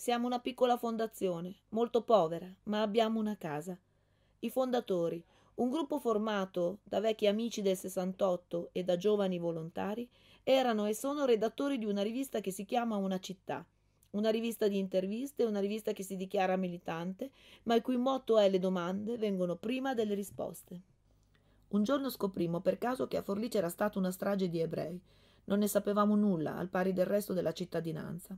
Siamo una piccola fondazione, molto povera, ma abbiamo una casa. I fondatori, un gruppo formato da vecchi amici del 68 e da giovani volontari, erano e sono redattori di una rivista che si chiama Una città, una rivista di interviste, una rivista che si dichiara militante, ma il cui motto è le domande vengono prima delle risposte. Un giorno scoprimo per caso che a Forlì c'era stata una strage di ebrei. Non ne sapevamo nulla, al pari del resto della cittadinanza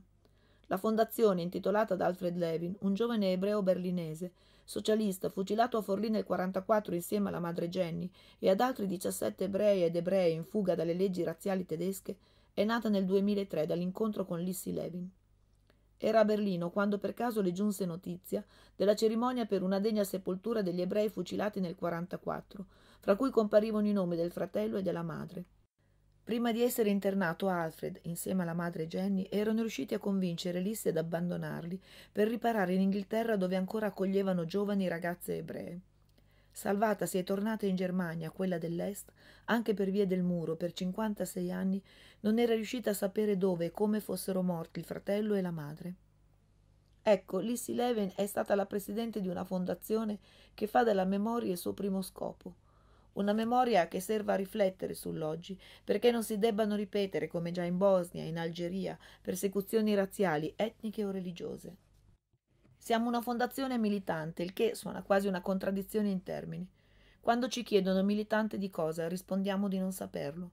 la fondazione intitolata ad Alfred Levin, un giovane ebreo berlinese, socialista, fucilato a Forlì nel 1944 insieme alla madre Jenny e ad altri 17 ebrei ed ebrei in fuga dalle leggi razziali tedesche, è nata nel 2003 dall'incontro con Lissi Levin. Era a Berlino quando per caso le giunse notizia della cerimonia per una degna sepoltura degli ebrei fucilati nel 1944, fra cui comparivano i nomi del fratello e della madre. Prima di essere internato, Alfred, insieme alla madre Jenny, erano riusciti a convincere Lisse ad abbandonarli per riparare in Inghilterra dove ancora accoglievano giovani ragazze ebree. Salvatasi e tornata in Germania, quella dell'Est, anche per via del muro, per 56 anni, non era riuscita a sapere dove e come fossero morti il fratello e la madre. Ecco, Lissy Leven è stata la presidente di una fondazione che fa della memoria il suo primo scopo una memoria che serva a riflettere sull'oggi, perché non si debbano ripetere, come già in Bosnia, in Algeria, persecuzioni razziali, etniche o religiose. Siamo una fondazione militante, il che suona quasi una contraddizione in termini. Quando ci chiedono militante di cosa, rispondiamo di non saperlo.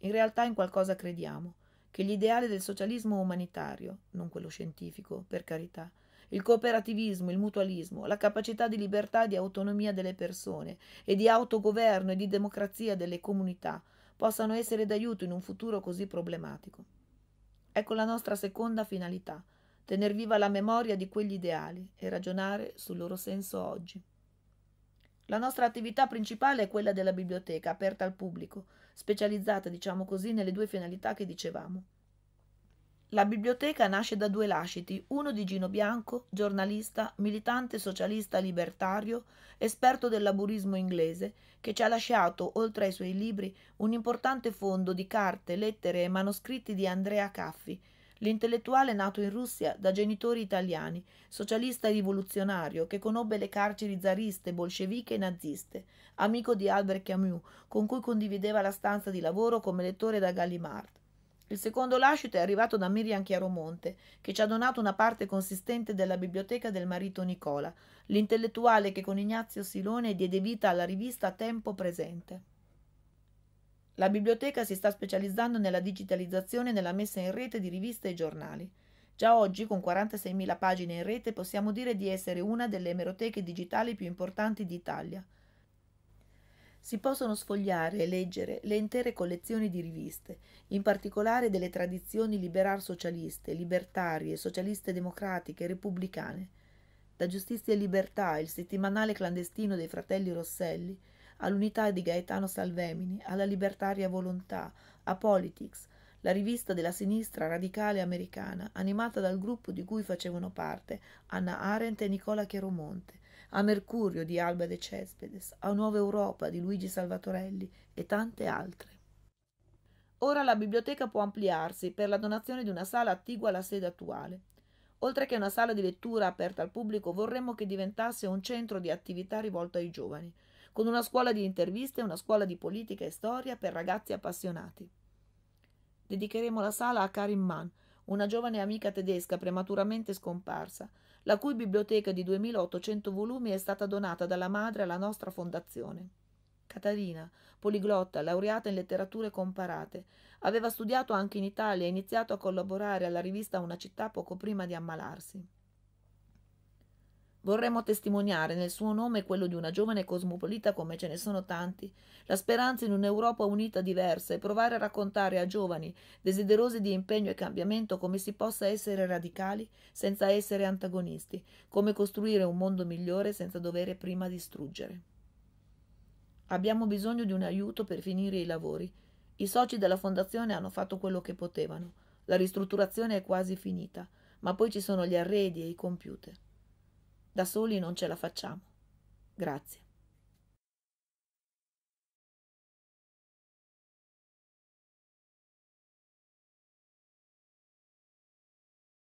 In realtà in qualcosa crediamo, che l'ideale del socialismo umanitario, non quello scientifico, per carità, il cooperativismo, il mutualismo, la capacità di libertà e di autonomia delle persone e di autogoverno e di democrazia delle comunità possano essere d'aiuto in un futuro così problematico. Ecco la nostra seconda finalità, tener viva la memoria di quegli ideali e ragionare sul loro senso oggi. La nostra attività principale è quella della biblioteca, aperta al pubblico, specializzata, diciamo così, nelle due finalità che dicevamo. La biblioteca nasce da due lasciti, uno di Gino Bianco, giornalista, militante socialista libertario, esperto del laburismo inglese, che ci ha lasciato, oltre ai suoi libri, un importante fondo di carte, lettere e manoscritti di Andrea Caffi, l'intellettuale nato in Russia da genitori italiani, socialista e rivoluzionario, che conobbe le carceri zariste, bolsceviche e naziste, amico di Albert Camus, con cui condivideva la stanza di lavoro come lettore da Gallimard. Il secondo lascito è arrivato da Miriam Chiaromonte, che ci ha donato una parte consistente della biblioteca del marito Nicola, l'intellettuale che con Ignazio Silone diede vita alla rivista Tempo Presente. La biblioteca si sta specializzando nella digitalizzazione e nella messa in rete di riviste e giornali. Già oggi, con 46.000 pagine in rete, possiamo dire di essere una delle emeroteche digitali più importanti d'Italia – si possono sfogliare e leggere le intere collezioni di riviste, in particolare delle tradizioni liberal socialiste libertarie, socialiste democratiche, repubblicane. Da Giustizia e Libertà, il settimanale clandestino dei fratelli Rosselli, all'unità di Gaetano Salvemini, alla libertaria volontà, a Politics, la rivista della sinistra radicale americana, animata dal gruppo di cui facevano parte Anna Arendt e Nicola Chieromonte, a Mercurio di Alba de Cespedes, a Nuova Europa di Luigi Salvatorelli e tante altre. Ora la biblioteca può ampliarsi per la donazione di una sala attigua alla sede attuale. Oltre che una sala di lettura aperta al pubblico, vorremmo che diventasse un centro di attività rivolto ai giovani, con una scuola di interviste e una scuola di politica e storia per ragazzi appassionati. Dedicheremo la sala a Karin Mann, una giovane amica tedesca prematuramente scomparsa, la cui biblioteca di 2800 volumi è stata donata dalla madre alla nostra fondazione. Catarina, poliglotta, laureata in letterature comparate, aveva studiato anche in Italia e iniziato a collaborare alla rivista Una città poco prima di ammalarsi. Vorremmo testimoniare nel suo nome quello di una giovane cosmopolita come ce ne sono tanti, la speranza in un'Europa unita diversa e provare a raccontare a giovani, desiderosi di impegno e cambiamento, come si possa essere radicali senza essere antagonisti, come costruire un mondo migliore senza dovere prima distruggere. Abbiamo bisogno di un aiuto per finire i lavori. I soci della fondazione hanno fatto quello che potevano. La ristrutturazione è quasi finita, ma poi ci sono gli arredi e i computer. Da soli non ce la facciamo. Grazie.